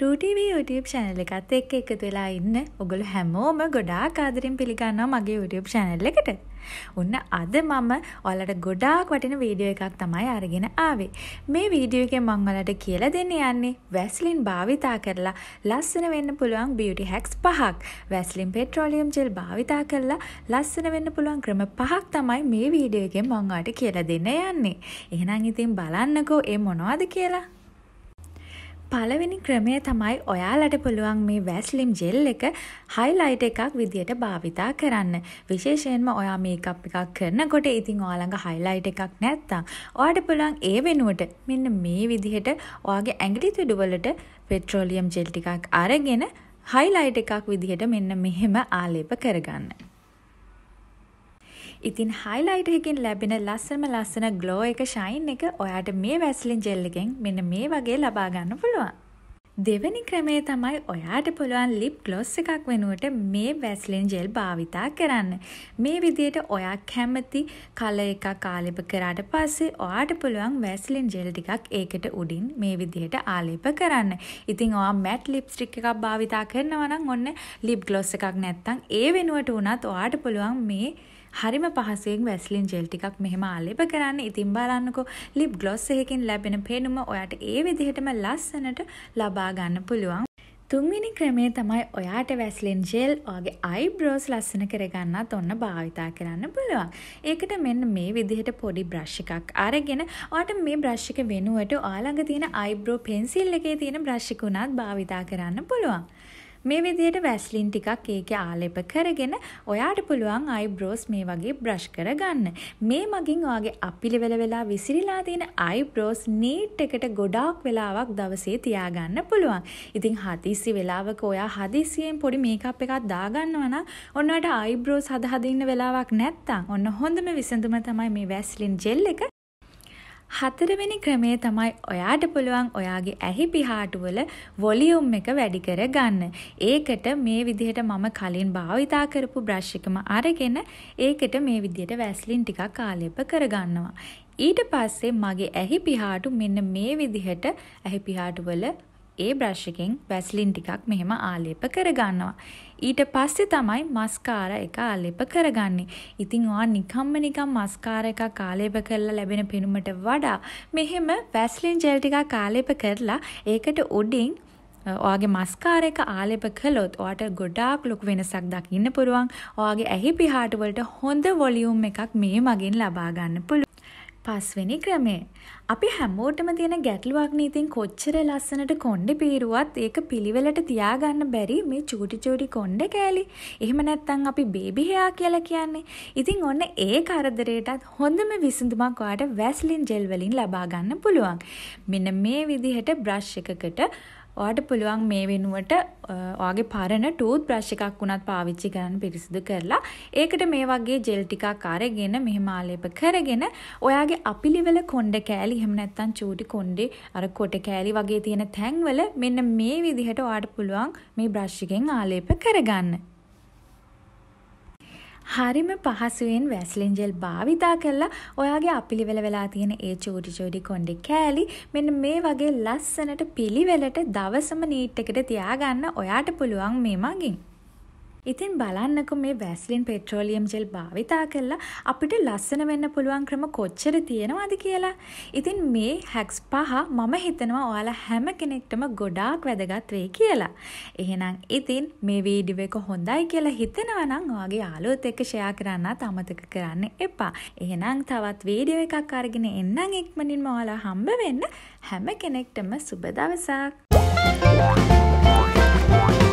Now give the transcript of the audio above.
රූටීව YouTube චැනල එකත් එක් එකතු වෙලා ඉන්න ඔගොල හැමෝම ගොඩාක් ආදරෙන් පිළිගන්නවා මගේ YouTube චැනල් එකට. ඔන්න අද මම ඔයාලට ගොඩාක් වටින වීඩියෝ එකක් තමයි අරගෙන ආවේ. මේ වීඩියෝ එකෙන් මම ඔයාලට කියලා දෙන්න යන්නේ වැස්ලින් භාවිතා කරලා ලස්සන වෙන්න පුළුවන් බියුටි හැක්ස් පහක්. වැස්ලින් පෙට්‍රෝලියම් ජෙල් භාවිතා කරලා ලස්සන වෙන්න පුළුවන් ක්‍රම පහක් තමයි මේ වීඩියෝ එකෙන් මම ඔයාලට කියලා දෙන්න යන්නේ. එහෙනම් ඉතින් බලන්නකෝ ඒ මොනවද කියලා. පළවෙනි ක්‍රමය තමයි ඔයාලට පුළුවන් මේ වැස්ලිම් ජෙල් එක හයිලයිට් එකක් විදියට භාවිතා කරන්න. විශේෂයෙන්ම ඔයා මේකප් එකක් කරනකොට ඉතින් ඔයාළඟ හයිලයිට් එකක් නැත්තම් ඔයාට පුළුවන් ඒ වෙනුවට මෙන්න මේ විදිහට ඔයාගේ ඇඟිලි තුඩුවලට පෙට්‍රෝලියම් ජෙල් ටිකක් අරගෙන හයිලයිට් එකක් විදිහට මෙන්න මෙහෙම ආලේප කරගන්න. ඉතින් හයිලයිට් එකකින් ලැබෙන ලස්සම ලස්සන ග්ලෝ එක ශයින් එක ඔයාට මේ වැස්ලින් ජෙල්ලකෙන් මෙන්න මේ වගේ ලබාගන්න පුළුවන්. දෙවැනි ක්‍රමය තමයි ඔයාට පුළුවන් ලිප් ග්ලොස් එකක් වෙනුවට මේ වැස්ලින් ජෙල් භාවිතා කරන්න. මේ විදියට ඔයා කැමති කල එක කාලෙප කරාට පස්සේ ඔයාට පුළුවන් වැස්ලින් ජෙල් ටිකක් ඒකට උඩින් මේ විදියට ආලේප කරන්න. ඉතින් ඔයා මැට් ලිප්ස්ටික් එකක් භාවිතා කරනවා නම් ඔන්න ලිප් ග්ලොස් එකක් නැත්තම් ඒ වෙනුවට වුණත් ඔයාට පුළුවන් මේ හරිම පහසුවෙන් වැස්ලින් ජෙල් ටිකක් මෙහෙම ආලේප කරන්න. ඉතින් බලන්නකෝ ලිප් ග්ලොස් එකකින් ලැබෙන පෙනුම ඔයාට ඒ විදිහටම ලස්සනට ලබා ගන්න පුළුවන්. තුන්වෙනි ක්‍රමය තමයි ඔයාට වැස්ලින් ජෙල් ඔයාගේ අයිබ්‍රෝස් ලස්සන කරගන්නත් ඔන්න භාවිතා කරන්න පුළුවන්. ඒකට මෙන්න මේ විදිහට පොඩි බ්‍රශ් එකක් අරගෙන ඔයාට මේ බ්‍රශ් එක වෙනුවට ඔයාලඟ තියෙන අයිබ්‍රෝ පෙන්සිල් එකේ තියෙන බ්‍රශ් එක උනත් භාවිතා කරන්න පුළුවන්. මේ විදිහට වැස්ලින් ටිකක් ඒක ආලෙප කරගෙන ඔයාට පුළුවන් අයිබ්‍රෝස් මේ වගේ බ්‍රශ් කරගන්න. මේ මගින් ඔයාගේ අපිලිවෙල වෙලා විසිරිලා තියෙන අයිබ්‍රෝස් නීට් එකට ගොඩාක් වෙලාවක් දවසේ තියාගන්න පුළුවන්. ඉතින් හදිසි වෙලාවක ඔයා හදිසියෙන් පොඩි මේකප් එකක් දාගන්නවා නම් ඔන්නට අයිබ්‍රෝස් හදා හදින්න වෙලාවක් නැත්තම් ඔන්න හොඳම විසඳුම තමයි මේ වැස්ලින් ජෙල් එක හතරවෙනි ක්‍රමය තමයි ඔයාට පුළුවන් ඔයාගේ ඇහි පිහාටුවල වොලියුම් එක වැඩි කර ගන්න. ඒකට මේ විදිහට මම කලින් භාවිතා කරපු බ්‍රශ් එකම අරගෙන ඒකට මේ විදිහට වැස්ලින් ටිකක් ආලේප කරගන්නවා. ඊට පස්සේ මගේ ඇහි පිහාටු මෙන්න මේ විදිහට ඇහි පිහාටුවල ඒ බ්‍රශ් එකෙන් වැස්ලින් ටිකක් මෙහෙම ආලේප කරගන්නවා. ඊට පස්සේ තමයි මස්කාරා එක ආලේප කරගන්නේ. ඉතින් ඔයා නිකම්ම නිකම් මස්කාරා එකක් ආලේප කරලා ලැබෙන පෙනුමට වඩා මෙහෙම වැස්ලින් ජෙල් ටිකක් ආලේප කරලා ඒකට උඩින් ඔයාගේ මස්කාර එක ආලේප කළොත් ඔයාට ගොඩාක් ලොකු වෙනසක් දකින්න පුළුවන්. ඔයාගේ ඇහි පිහාට වලට හොඳ වොලියුම් එකක් මේ මගින් ලබා ගන්න පුළුවන්. පස්වෙනි ක්‍රමය. අපි හැමෝටම තියෙන ගැටලුවක් නීතින් කොච්චර ලස්සනට කොණ්ඩෙ පීරුවත් ඒක පිළිවෙලට තියාගන්න බැරි මේ චූටි චූටි කොණ්ඩ කෑලි. එහෙම නැත්නම් අපි බේබි හෙයා කියලා කියන්නේ. ඉතින් ඔන්න ඒ කරදරයටත් හොඳම විසඳුමක් ඔයාට වැස්ලින් ජෙල් වලින් ලබා ගන්න පුළුවන්. මෙන්න මේ විදිහට බ්‍රෂ් එකකට ඔයාට පුළුවන් මේ වෙනුවට ඔයාගේ පරණ ටූත් බ්‍රශ් එකක් වුණත් පාවිච්චි කරන්න පිරිසිදු කරලා ඒකට මේ වගේ ජෙල් ටිකක් අරගෙන මෙහෙම ආලේප කරගෙන ඔයාගේ අපිලිවල කොණ්ඩ කෑලි එහෙම නැත්නම් චූටි කොණ්ඩේ අර කොට කෑලි වගේ තියෙන තැන්වල මෙන්න මේ විදිහට ඔයාට පුළුවන් මේ බ්‍රශ් එකෙන් ආලේප කරගන්න. හරිම පහසුවෙන් වැස්ලින් ජෙල් භාවිතා කරලා ඔයාගේ අපිළිවෙල වෙලා තියෙන ඒ චූටි චූටි කොණ්ඩෙ කෑලි මෙන්න මේ වගේ ලස්සනට පිළිවෙලට දවසම නීට් එකට තියාගන්න ඔයාට පුළුවන් මේ මගින්. ඉතින් බලන්නක මේ වැස්ලින් පෙට්‍රෝලියම් ජෙල් භාවිතා කරලා අපිට ලස්සන වෙන්න පුළුවන් ක්‍රම කොච්චර තියෙනවාද කියලා. ඉතින් මේ හැක්ස් පහ මම හිතනවා ඔයාලා හැම කෙනෙක්ටම ගොඩාක් වැදගත් වෙයි කියලා. එහෙනම් ඉතින් මේ වීඩියෝ එක හොඳයි කියලා හිතෙනවා නම් ඔයාගේ යාළුවොත් එක්ක ෂෙයා කරන්නත් අමතක කරන්න එපා. එහෙනම් තවත් වීඩියෝ එකක් අරගෙන එන්නම් ඉක්මනින්ම ඔයාලා හම්බ වෙන්න හැම කෙනෙක්ටම සුබ දවසක්. Thank you.